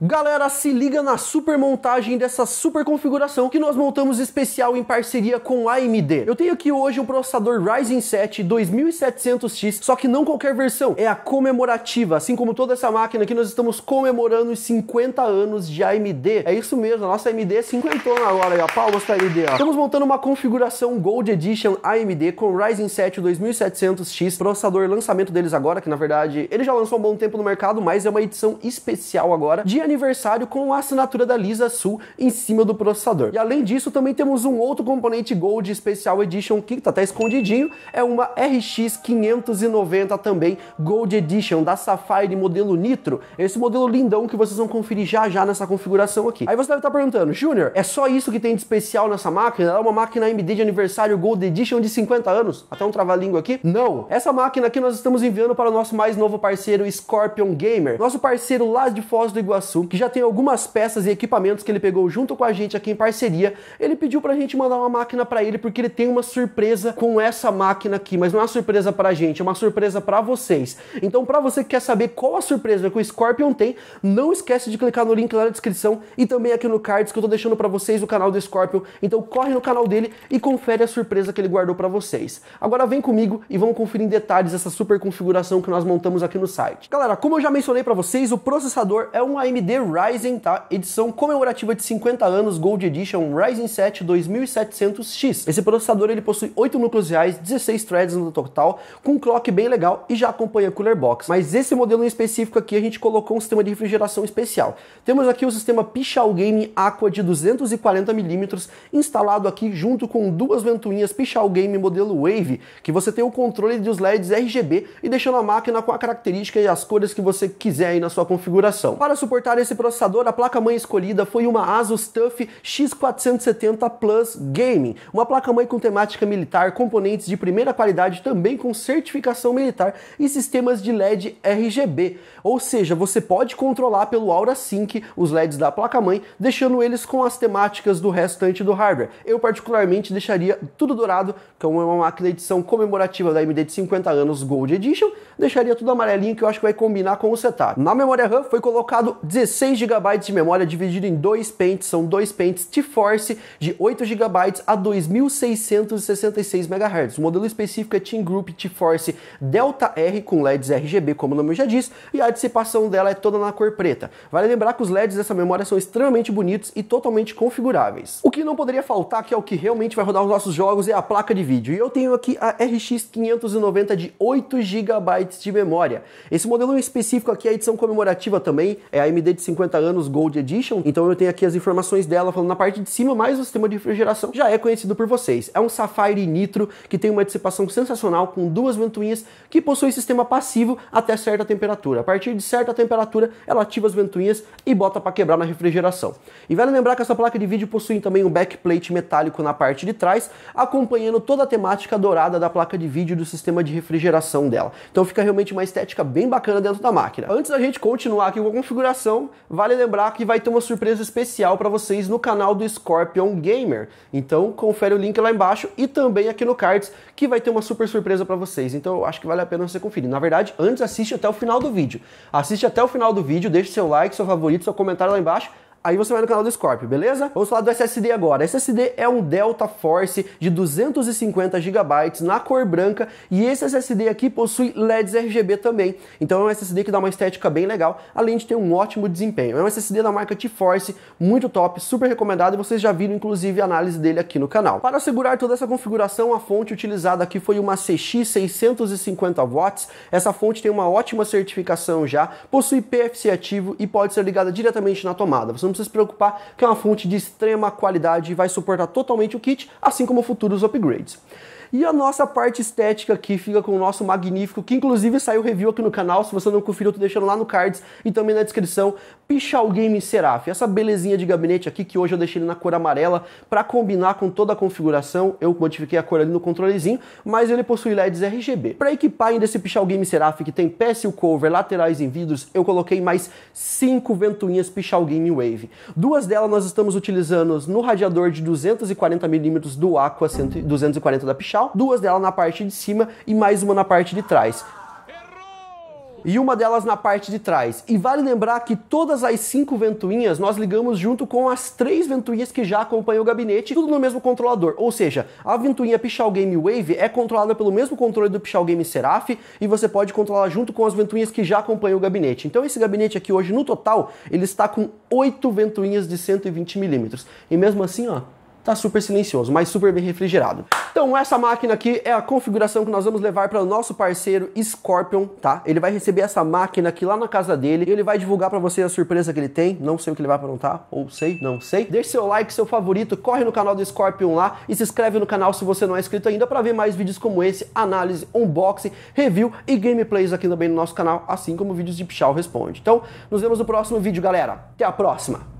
Galera, se liga na super montagem dessa super configuração que nós montamos especial em parceria com a AMD. Eu tenho aqui hoje um processador Ryzen 7 2700X, só que não qualquer versão, é a comemorativa, assim como toda essa máquina aqui nós estamos comemorando os 50 anos de AMD. É isso mesmo, a nossa AMD é cinquentona agora, aí, ó, palmas pra AMD, ó. Estamos montando uma configuração Gold Edition AMD com Ryzen 7 2700X, processador lançamento deles agora, que na verdade ele já lançou há um bom tempo no mercado, mas é uma edição especial agora de aniversário com a assinatura da Lisa Sul em cima do processador. E além disso, também temos um outro componente Gold Special Edition que tá até escondidinho, é uma RX 590 também Gold Edition da Sapphire modelo Nitro. Esse modelo lindão que vocês vão conferir já já nessa configuração aqui. Aí você deve estar perguntando, Júnior, é só isso que tem de especial nessa máquina? Ela é uma máquina AMD de aniversário Gold Edition de 50 anos? Até um trava-língua aqui? Não! Essa máquina aqui nós estamos enviando para o nosso mais novo parceiro Scorpion Gamer, nosso parceiro lá de Foz do Iguaçu Sul, que já tem algumas peças e equipamentos que ele pegou junto com a gente aqui em parceria. Ele pediu pra gente mandar uma máquina para ele porque ele tem uma surpresa com essa máquina aqui, mas não é uma surpresa pra gente, é uma surpresa para vocês. Então, para você que quer saber qual a surpresa que o Scorpion tem, não esquece de clicar no link lá na descrição e também aqui no cards que eu tô deixando para vocês o canal do Scorpion. Então, corre no canal dele e confere a surpresa que ele guardou para vocês. Agora vem comigo e vamos conferir em detalhes essa super configuração que nós montamos aqui no site. Galera, como eu já mencionei para vocês, o processador é um AMD The Ryzen, tá? Edição comemorativa de 50 anos Gold Edition Ryzen 7 2700X. Esse processador ele possui 8 núcleos reais, 16 threads no total, com um clock bem legal e já acompanha cooler box. Mas esse modelo em específico aqui a gente colocou um sistema de refrigeração especial. Temos aqui o sistema Pichal Game Aqua de 240 mm instalado aqui junto com duas ventoinhas Pichal Game modelo Wave, que você tem o controle dos LEDs RGB e deixando a máquina com a característica e as cores que você quiser aí na sua configuração. Para suportar para esse processador, a placa-mãe escolhida foi uma Asus TUF X470 Plus Gaming, uma placa-mãe com temática militar, componentes de primeira qualidade também com certificação militar e sistemas de LED RGB, ou seja, você pode controlar pelo Aura Sync os LEDs da placa-mãe, deixando eles com as temáticas do restante do hardware. Eu particularmente deixaria tudo dourado, que é uma máquina edição comemorativa da AMD de 50 anos Gold Edition, deixaria tudo amarelinho que eu acho que vai combinar com o setup. Na memória RAM foi colocado 16 GB de memória dividido em dois pentes, são dois pentes T-Force de 8 GB a 2666 MHz. O modelo específico é Team Group T-Force Delta R com LEDs RGB, como o nome já diz, e a dissipação dela é toda na cor preta. Vale lembrar que os LEDs dessa memória são extremamente bonitos e totalmente configuráveis. O que não poderia faltar, que é o que realmente vai rodar os nossos jogos, é a placa de vídeo. E eu tenho aqui a RX 590 de 8 GB de memória. Esse modelo específico aqui é a edição comemorativa também, é a AMD de 50 anos Gold Edition, então eu tenho aqui as informações dela falando na parte de cima, mais o sistema de refrigeração já é conhecido por vocês. É um Safari Nitro que tem uma dissipação sensacional com duas ventoinhas que possui sistema passivo até certa temperatura. A partir de certa temperatura, ela ativa as ventoinhas e bota para quebrar na refrigeração. E vale lembrar que essa placa de vídeo possui também um backplate metálico na parte de trás, acompanhando toda a temática dourada da placa de vídeo do sistema de refrigeração dela. Então fica realmente uma estética bem bacana dentro da máquina. Antes da gente continuar aqui com a configuração, então, vale lembrar que vai ter uma surpresa especial para vocês no canal do Scorpion Gamer. Então confere o link lá embaixo e também aqui no Cards, que vai ter uma super surpresa para vocês. Então eu acho que vale a pena você conferir. Na verdade, antes assiste até o final do vídeo. Assiste até o final do vídeo, deixe seu like, seu favorito, seu comentário lá embaixo aí você vai no canal do Scorpio, beleza? Vamos falar do SSD agora. SSD é um Delta Force de 250 GB na cor branca e esse SSD aqui possui LEDs RGB também. Então é um SSD que dá uma estética bem legal, além de ter um ótimo desempenho. É um SSD da marca T-Force, muito top, super recomendado e vocês já viram inclusive a análise dele aqui no canal. Para segurar toda essa configuração, a fonte utilizada aqui foi uma CX 650 watts. Essa fonte tem uma ótima certificação já, possui PFC ativo e pode ser ligada diretamente na tomada. Você não precisa se preocupar, que é uma fonte de extrema qualidade e vai suportar totalmente o kit, assim como futuros upgrades. E a nossa parte estética aqui fica com o nosso magnífico, que inclusive saiu review aqui no canal. Se você não conferiu, eu tô deixando lá no cards e também na descrição. Pichal Game Seraf, essa belezinha de gabinete aqui que hoje eu deixei ele na cor amarela para combinar com toda a configuração, eu modifiquei a cor ali no controlezinho, mas ele possui LEDs RGB. Para equipar ainda esse Pichal Game Seraf que tem péssimo cover, laterais em vidros, eu coloquei mais cinco ventoinhas Pichal Game Wave. Duas delas nós estamos utilizando no radiador de 240mm do Aqua 240 da Pichal, duas delas na parte de cima e mais uma na parte de trás e uma delas na parte de trás. E vale lembrar que todas as cinco ventoinhas nós ligamos junto com as três ventoinhas que já acompanham o gabinete, tudo no mesmo controlador. Ou seja, a ventoinha Pichal Game Wave é controlada pelo mesmo controle do Pichal Game Seraph e você pode controlar junto com as ventoinhas que já acompanham o gabinete. Então esse gabinete aqui hoje no total, ele está com oito ventoinhas de 120 milímetros. E mesmo assim, ó, tá super silencioso, mas super bem refrigerado. Então essa máquina aqui é a configuração que nós vamos levar para o nosso parceiro Scorpion, tá? Ele vai receber essa máquina aqui lá na casa dele e ele vai divulgar para você a surpresa que ele tem. Não sei o que ele vai aprontar, ou sei, não sei. Deixe seu like, seu favorito, corre no canal do Scorpion lá e se inscreve no canal se você não é inscrito ainda para ver mais vídeos como esse, análise, unboxing, review e gameplays aqui também no nosso canal, assim como vídeos de Pichal Responde. Então, nos vemos no próximo vídeo, galera. Até a próxima!